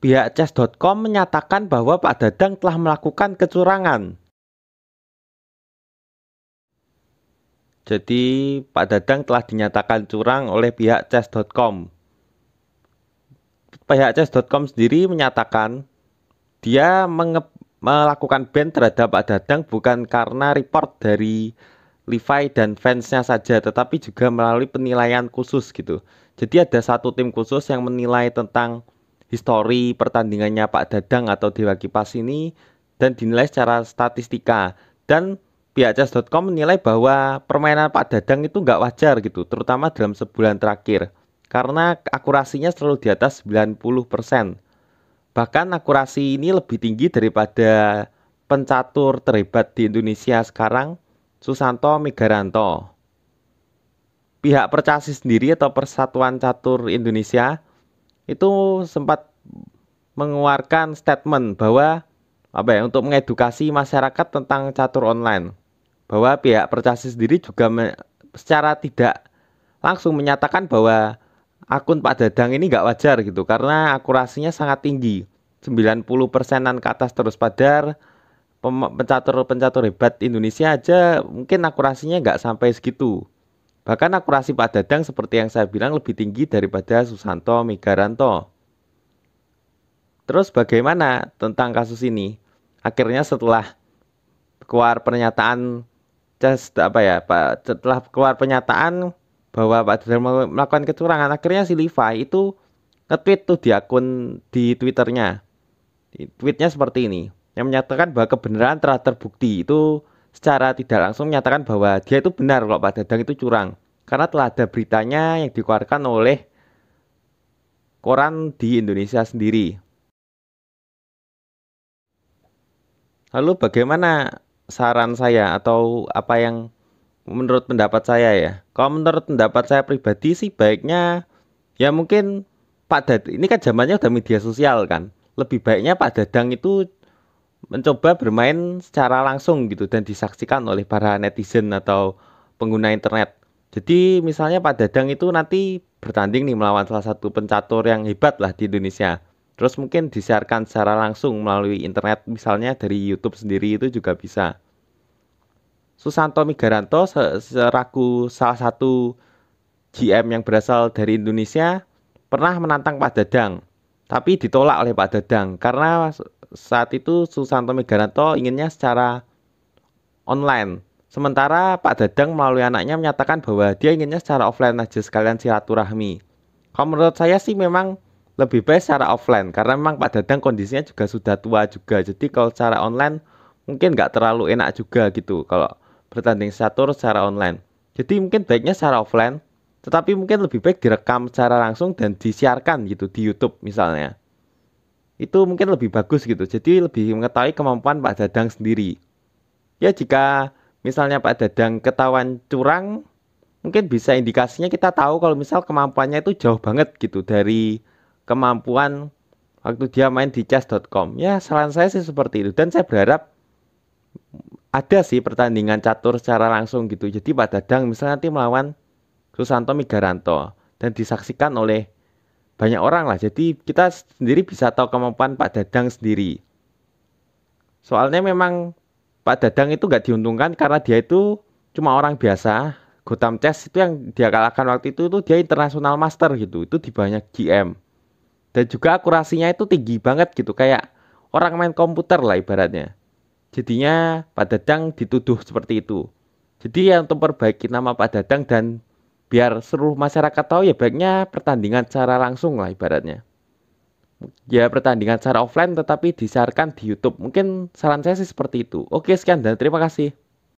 pihak chess.com menyatakan bahwa Pak Dadang telah melakukan kecurangan. Jadi Pak Dadang telah dinyatakan curang oleh pihak chess.com. Pihak chess.com sendiri menyatakan dia melakukan ban terhadap Pak Dadang bukan karena report dari Levi dan fansnya saja, tetapi juga melalui penilaian khusus gitu. Jadi ada satu tim khusus yang menilai tentang histori pertandingannya Pak Dadang atau Dewa Kipas ini dan dinilai secara statistika dan pihak chess.com menilai bahwa permainan Pak Dadang itu nggak wajar gitu terutama dalam sebulan terakhir karena akurasinya selalu di atas 90% bahkan akurasi ini lebih tinggi daripada pencatur terhebat di Indonesia sekarang Susanto Megaranto pihak Percasi sendiri atau Persatuan Catur Indonesia itu sempat mengeluarkan statement bahwa apa ya untuk mengedukasi masyarakat tentang catur online bahwa pihak Percasi sendiri juga me, secara tidak langsung menyatakan bahwa akun Pak Dadang ini nggak wajar gitu karena akurasinya sangat tinggi 90 persenan ke atas terus padar pencatur-pencatur hebat Indonesia aja mungkin akurasinya nggak sampai segitu Bahkan akurasi Pak Dadang seperti yang saya bilang lebih tinggi daripada Susanto Megaranto. Terus bagaimana tentang kasus ini? Akhirnya setelah keluar pernyataan just apa ya Pak setelah keluar pernyataan bahwa Pak Dadang melakukan kecurangan akhirnya si Liva itu nge-tweet tuh di akun di Twitternya. Tweetnya seperti ini yang menyatakan bahwa kebenaran telah terbukti itu secara tidak langsung menyatakan bahwa dia itu benar kalau Pak Dadang itu curang karena telah ada beritanya yang dikeluarkan oleh koran di Indonesia sendiri. Lalu bagaimana saran saya atau apa yang menurut pendapat saya ya? Kalau menurut pendapat saya pribadi sih baiknya ya mungkin Pak Dadang ini kan zamannya udah media sosial kan. Lebih baiknya Pak Dadang itu mencoba bermain secara langsung gitu dan disaksikan oleh para netizen atau pengguna internet. Jadi misalnya Pak Dadang itu nanti bertanding nih melawan salah satu pencatur yang hebat lah di Indonesia. Terus mungkin disiarkan secara langsung melalui internet misalnya dari YouTube sendiri itu juga bisa. Susanto Migaranto seraku salah satu GM yang berasal dari Indonesia pernah menantang Pak Dadang tapi ditolak oleh Pak Dadang karena saat itu Susanto Megaranto inginnya secara online. Sementara Pak Dadang melalui anaknya menyatakan bahwa dia inginnya secara offline aja sekalian silaturahmi. Kalau menurut saya sih memang lebih baik secara offline karena memang Pak Dadang kondisinya juga sudah tua juga. Jadi kalau secara online mungkin nggak terlalu enak juga gitu kalau bertanding catur secara online. Jadi mungkin baiknya secara offline, tetapi mungkin lebih baik direkam secara langsung dan disiarkan gitu di YouTube misalnya itu mungkin lebih bagus gitu. Jadi lebih mengetahui kemampuan Pak Dadang sendiri. Ya jika misalnya Pak Dadang ketahuan curang, mungkin bisa indikasinya kita tahu kalau misal kemampuannya itu jauh banget gitu dari kemampuan waktu dia main di chess.com. Ya saran saya sih seperti itu dan saya berharap ada sih pertandingan catur secara langsung gitu. Jadi Pak Dadang misalnya nanti melawan Susanto Migaranto dan disaksikan oleh banyak orang lah. Jadi kita sendiri bisa tahu kemampuan Pak Dadang sendiri. Soalnya memang Pak Dadang itu nggak diuntungkan karena dia itu cuma orang biasa. Gotham Chess itu yang dia kalahkan waktu itu itu dia internasional master gitu. Itu di banyak GM. Dan juga akurasinya itu tinggi banget gitu kayak orang main komputer lah ibaratnya. Jadinya Pak Dadang dituduh seperti itu. Jadi yang memperbaiki nama Pak Dadang dan biar seluruh masyarakat tahu ya baiknya pertandingan secara langsung lah ibaratnya ya pertandingan secara offline tetapi disiarkan di YouTube mungkin saran saya sih seperti itu oke sekian dan terima kasih